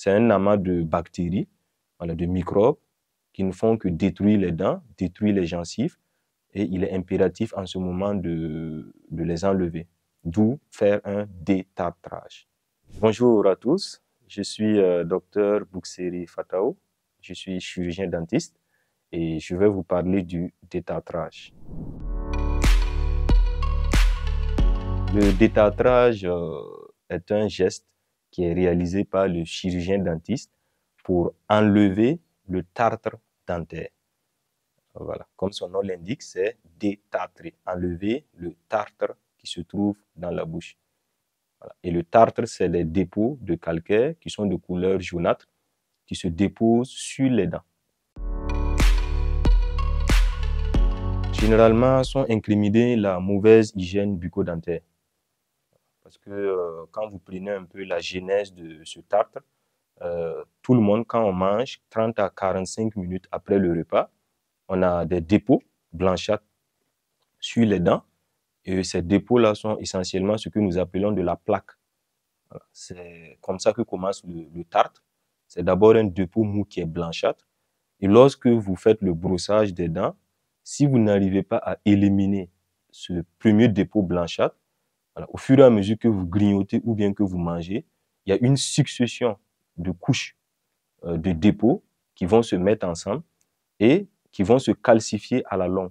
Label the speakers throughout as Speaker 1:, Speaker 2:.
Speaker 1: c'est un amas de bactéries, de microbes qui ne font que détruire les dents, détruire les gencives, et il est impératif en ce moment de, les enlever, d'où faire un détartrage. Bonjour à tous, je suis euh, docteur Fatao, je suis chirurgien dentiste et je vais vous parler du détartrage. Le détartrage euh, est un geste qui est réalisé par le chirurgien dentiste pour enlever le tartre dentaire. Voilà, comme son nom l'indique, c'est détartrer, enlever le tartre qui se trouve dans la bouche. Et le tartre, c'est les dépôts de calcaire qui sont de couleur jaunâtre qui se déposent sur les dents. Généralement, sont incriminés la mauvaise hygiène bucco-dentaire parce que euh, quand vous prenez un peu la genèse de ce tartre, euh, tout le monde, quand on mange, 30 à 45 minutes après le repas, on a des dépôts blanchâtres sur les dents. Et ces dépôts-là sont essentiellement ce que nous appelons de la plaque. C'est comme ça que commence le, le tartre. C'est d'abord un dépôt mou qui est blanchâtre. Et lorsque vous faites le brossage des dents, si vous n'arrivez pas à éliminer ce premier dépôt blanchâtre, au fur et à mesure que vous grignotez ou bien que vous mangez, il y a une succession de couches euh, de dépôts qui vont se mettre ensemble et qui vont se calcifier à la longue.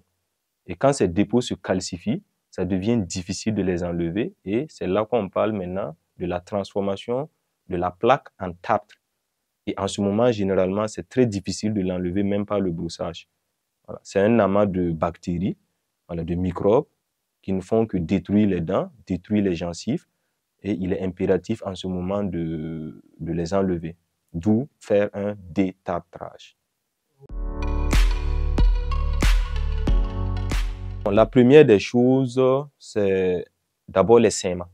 Speaker 1: Et quand ces dépôts se calcifient, ça devient difficile de les enlever et c'est là qu'on parle maintenant de la transformation de la plaque en tartre. Et en ce moment, généralement, c'est très difficile de l'enlever même par le brossage. C'est un amas de bactéries, de microbes qui ne font que détruire les dents, détruire les gencives, et il est impératif en ce moment de, les enlever, d'où faire un détartrage. La première des choses, c'est d'abord les saignements.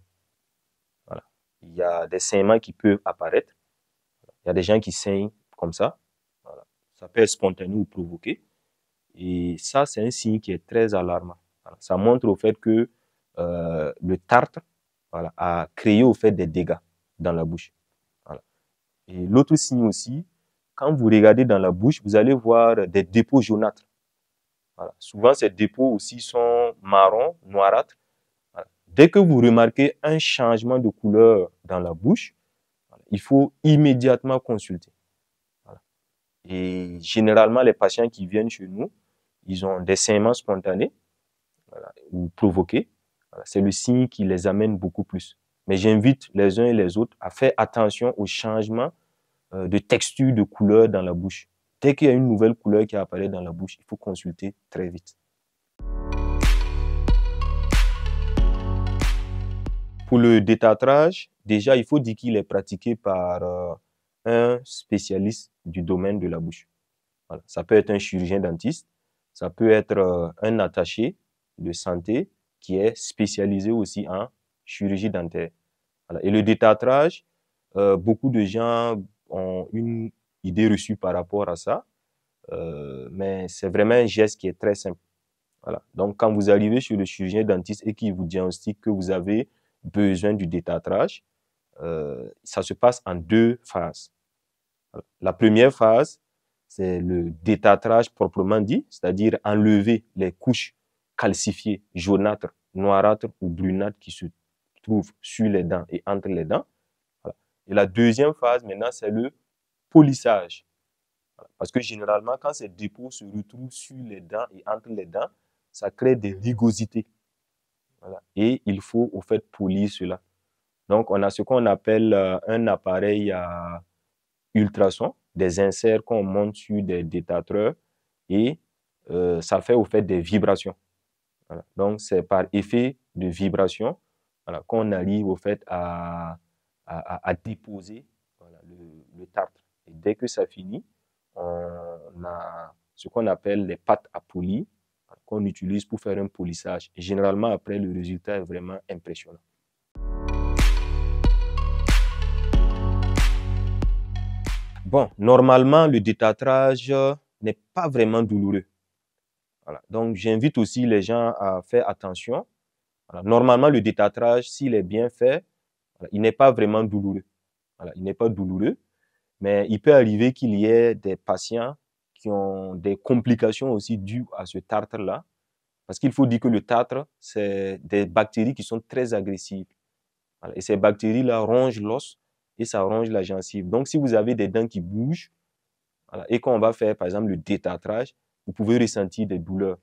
Speaker 1: Il y a des saignements qui peuvent apparaître. Il y a des gens qui saignent comme ça. Ça peut être spontané ou provoqué. Et ça, c'est un signe qui est très alarmant. Ça montre au fait que euh, le tartre a créé au fait des dégâts dans la bouche. Et l'autre signe aussi, quand vous regardez dans la bouche, vous allez voir des dépôts jaunâtres. Souvent, ces dépôts aussi sont marrons, noirâtres. Dès que vous remarquez un changement de couleur dans la bouche, il faut immédiatement consulter. Et généralement, les patients qui viennent chez nous, ils ont des saignements spontanés ou provoquer, c'est le signe qui les amène beaucoup plus. Mais j'invite les uns et les autres à faire attention au changement euh, de texture, de couleur dans la bouche. Dès qu'il y a une nouvelle couleur qui apparaît dans la bouche, il faut consulter très vite. Pour le détartrage, déjà, il faut dire qu'il est pratiqué par euh, un spécialiste du domaine de la bouche. Ça peut être un chirurgien dentiste, ça peut être euh, un attaché de santé qui est spécialisé aussi en chirurgie dentaire. Et le détartrage, euh, beaucoup de gens ont une idée reçue par rapport à ça, euh, mais c'est vraiment un geste qui est très simple. Voilà. Donc, quand vous arrivez chez le chirurgien dentiste et qu'il vous diagnostique que vous avez besoin du détartrage, euh, ça se passe en deux phases. La première phase, c'est le détartrage proprement dit, c'est-à-dire enlever les couches calcifié, jaunâtre, noirâtre ou brunâtre qui se trouve sur les dents et entre les dents. Et la deuxième phase, maintenant, c'est le polissage. Parce que généralement, quand ces dépôts se retrouvent sur les dents et entre les dents, ça crée des rigosités. Et il faut, au fait, polir cela. Donc, on a ce qu'on appelle euh, un appareil à euh, ultrasons, des inserts qu'on monte sur des détatteurs et euh, ça fait, au fait, des vibrations. Donc, c'est par effet de vibration qu'on arrive au fait à, déposer le, tartre. Et dès que ça finit, on a ce qu'on appelle les pattes à polir qu'on utilise pour faire un polissage. généralement, après, le résultat est vraiment impressionnant. Bon, normalement, le détartrage n'est pas vraiment douloureux. Donc, j'invite aussi les gens à faire attention. Normalement, le détatrage, s'il est bien fait, il n'est pas vraiment douloureux. il n'est pas douloureux, mais il peut arriver qu'il y ait des patients qui ont des complications aussi dues à ce tartre-là. Parce qu'il faut dire que le tartre, c'est des bactéries qui sont très agressives. Et ces bactéries-là rongent l'os et ça ronge la gencive. Donc, si vous avez des dents qui bougent, et qu'on va faire, par exemple, le détartrage, vous pouvez ressentir des douleurs.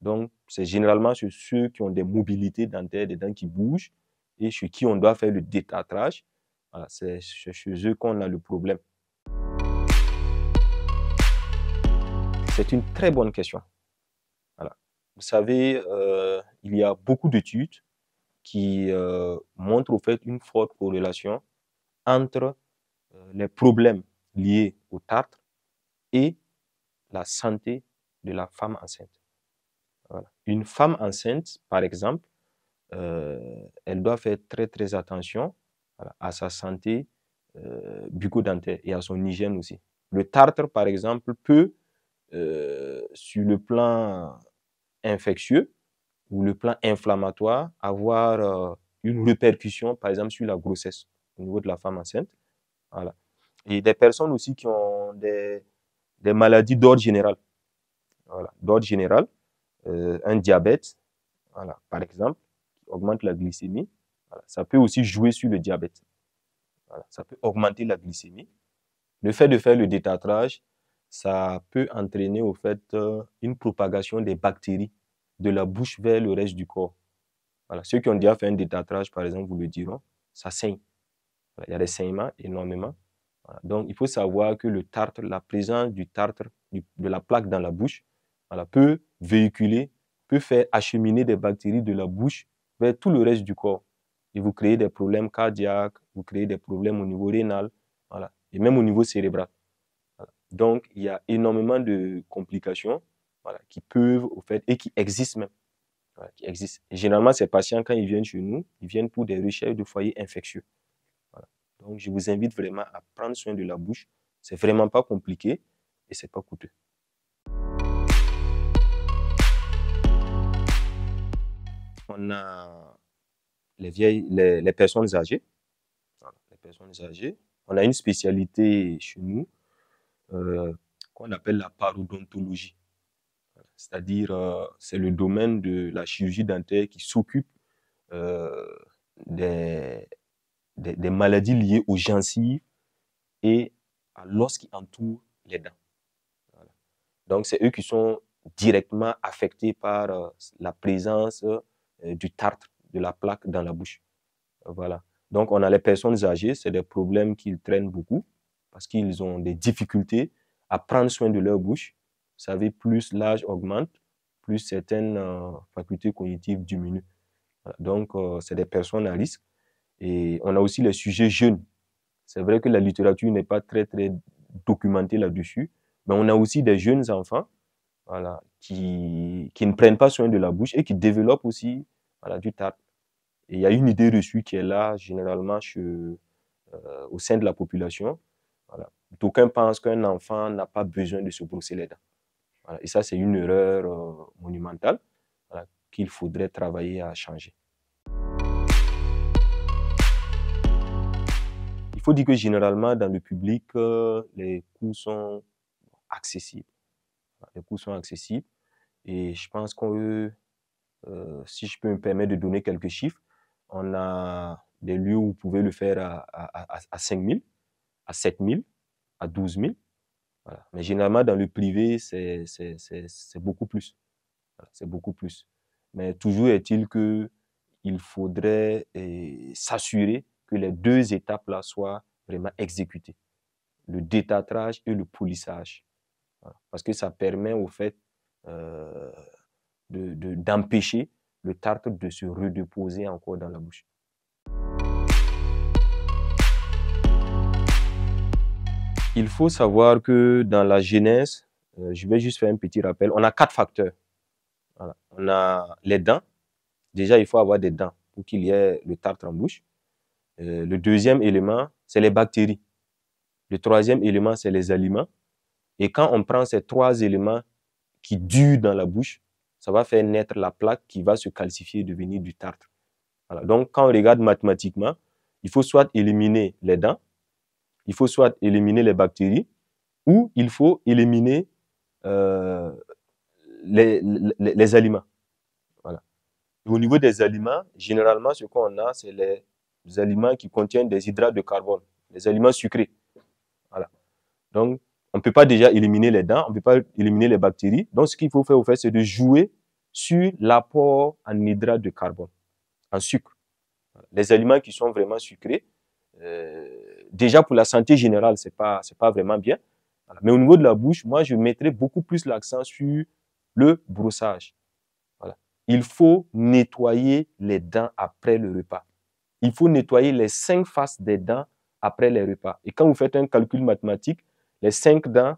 Speaker 1: Donc, c'est généralement sur ceux qui ont des mobilités dentaires, des dents qui bougent, et chez qui on doit faire le détartrage. c'est chez eux qu'on a le problème. C'est une très bonne question. Vous savez, euh, il y a beaucoup d'études qui euh, montrent au fait une forte corrélation entre euh, les problèmes liés au tartre et la santé de la femme enceinte. Une femme enceinte, par exemple, euh, elle doit faire très très attention à sa santé euh, bucco et à son hygiène aussi. Le tartre, par exemple, peut, euh, sur le plan infectieux ou le plan inflammatoire, avoir euh, une répercussion, par exemple, sur la grossesse au niveau de la femme enceinte. Voilà. Et des personnes aussi qui ont des, des maladies d'ordre général. d'ordre général, euh, un diabète, par exemple, qui augmente la glycémie, ça peut aussi jouer sur le diabète. ça peut augmenter la glycémie. Le fait de faire le détartrage, ça peut entraîner au fait euh, une propagation des bactéries de la bouche vers le reste du corps. Voilà, ceux qui ont déjà fait un détartrage, par exemple, vous le diront, ça saigne. il y a des saignements énormément. Donc, il faut savoir que le tartre, la présence du tartre, de la plaque dans la bouche, voilà, peut véhiculer, peut faire acheminer des bactéries de la bouche vers tout le reste du corps. Et vous créez des problèmes cardiaques, vous créez des problèmes au niveau rénal, voilà, et même au niveau cérébral. Donc, il y a énormément de complications qui peuvent, au fait, et qui existent même. généralement, ces patients, quand ils viennent chez nous, ils viennent pour des recherches de foyers infectieux. Donc, je vous invite vraiment à prendre soin de la bouche. C'est vraiment pas compliqué et c'est pas coûteux. On a les personnes âgées. On a une spécialité chez nous euh, qu'on appelle la parodontologie. C'est-à-dire, euh, c'est le domaine de la chirurgie dentaire qui s'occupe euh, des des, maladies liées aux gencives et à l'os qui entoure les dents. Donc, c'est eux qui sont directement affectés par euh, la présence euh, du tartre, de la plaque dans la bouche. Voilà. Donc, on a les personnes âgées, c'est des problèmes qu'ils traînent beaucoup parce qu'ils ont des difficultés à prendre soin de leur bouche. Vous savez, plus l'âge augmente, plus certaines euh, facultés cognitives diminuent. Donc, c'est des personnes à risque. Et on a aussi les sujets jeunes. C'est vrai que la littérature n'est pas très, très documentée là-dessus, mais on a aussi des jeunes enfants voilà, qui, qui ne prennent pas soin de la bouche et qui développent aussi voilà, du tard. Et il y a une idée reçue qui est là, généralement, euh, au sein de la population. Voilà. D'aucuns pensent qu'un enfant n'a pas besoin de se brosser les dents. Et ça, c'est une erreur euh, monumentale qu'il faudrait travailler à changer. faut dire que généralement, dans le public, euh, les coûts sont accessibles. Les coûts sont accessibles. Et je pense qu'on veut, si je peux me permettre de donner quelques chiffres, on a des lieux où vous pouvez le faire à, à, à, 5 000, à 7 000, à 12 000. Mais généralement, dans le privé, c'est beaucoup plus. c'est beaucoup plus. Mais toujours est-il que il faudrait s'assurer que les deux étapes-là soient vraiment exécutées. Le détatrage et le polissage. Parce que ça permet au fait euh, d'empêcher le tartre de se redéposer encore dans la bouche. Il faut savoir que dans la genèse, euh, je vais juste faire un petit rappel, on a quatre facteurs. On a les dents. Déjà, il faut avoir des dents pour qu'il y ait le tartre en bouche. Euh, le deuxième élément, c'est les bactéries. Le troisième élément, c'est les aliments. Et quand on prend ces trois éléments qui durent dans la bouche, ça va faire naître la plaque qui va se calcifier et devenir du tartre. Donc, quand on regarde mathématiquement, il faut soit éliminer les dents, il faut soit éliminer les bactéries, ou il faut éliminer euh, les, aliments. Au niveau des aliments, généralement, ce qu'on a, c'est les aliments qui contiennent des hydrates de carbone, des aliments sucrés. Voilà. Donc, on ne peut pas déjà éliminer les dents, on ne peut pas éliminer les bactéries. Donc, ce qu'il faut faire, c'est de jouer sur l'apport en hydrates de carbone, en sucre. Les aliments qui sont vraiment sucrés, euh, déjà pour la santé générale, ce n'est pas, pas vraiment bien. Mais au niveau de la bouche, moi, je mettrais beaucoup plus l'accent sur le brossage. Voilà. Il faut nettoyer les dents après le repas il faut nettoyer les cinq faces des dents après les repas. Et quand vous faites un calcul mathématique, les cinq dents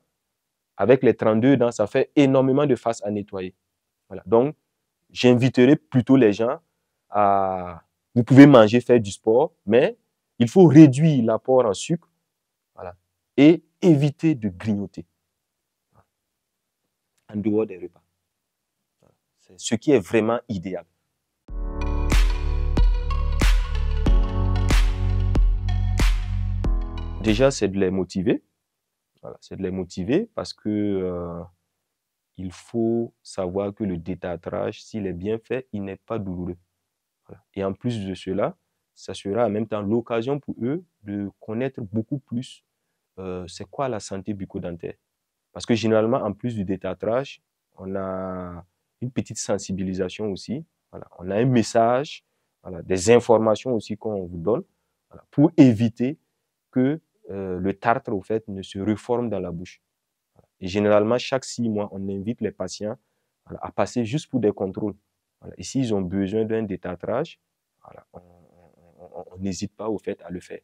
Speaker 1: avec les 32 dents, ça fait énormément de faces à nettoyer. Voilà. Donc, j'inviterai plutôt les gens à... Vous pouvez manger, faire du sport, mais il faut réduire l'apport en sucre et éviter de grignoter en dehors des repas. C'est ce qui est vraiment idéal. Déjà, c'est de les motiver. Voilà, c'est de les motiver parce que euh, il faut savoir que le détartrage, s'il est bien fait, il n'est pas douloureux. Et en plus de cela, ça sera en même temps l'occasion pour eux de connaître beaucoup plus euh, c'est quoi la santé bucco-dentaire. Parce que généralement, en plus du détartrage, on a une petite sensibilisation aussi. Voilà. On a un message, voilà, des informations aussi qu'on vous donne pour éviter que euh, le tartre, au fait, ne se reforme dans la bouche. Et généralement, chaque six mois, on invite les patients à passer juste pour des contrôles. Et s'ils ont besoin d'un détartrage, on n'hésite pas, au fait, à le faire.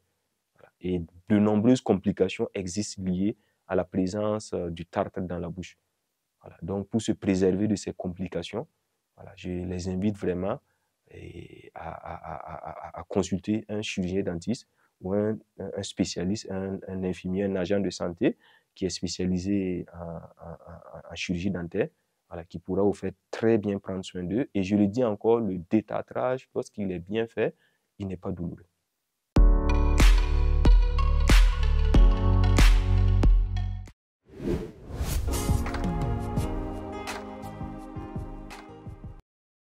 Speaker 1: Et de nombreuses complications existent liées à la présence euh, du tartre dans la bouche. Donc, pour se préserver de ces complications, je les invite vraiment à, à, consulter un chirurgien dentiste ou un, spécialiste, un, infirmier, un agent de santé qui est spécialisé en, chirurgie dentaire, voilà, qui pourra vous faire très bien prendre soin d'eux. Et je le dis encore, le détartrage, lorsqu'il est bien fait, il n'est pas douloureux.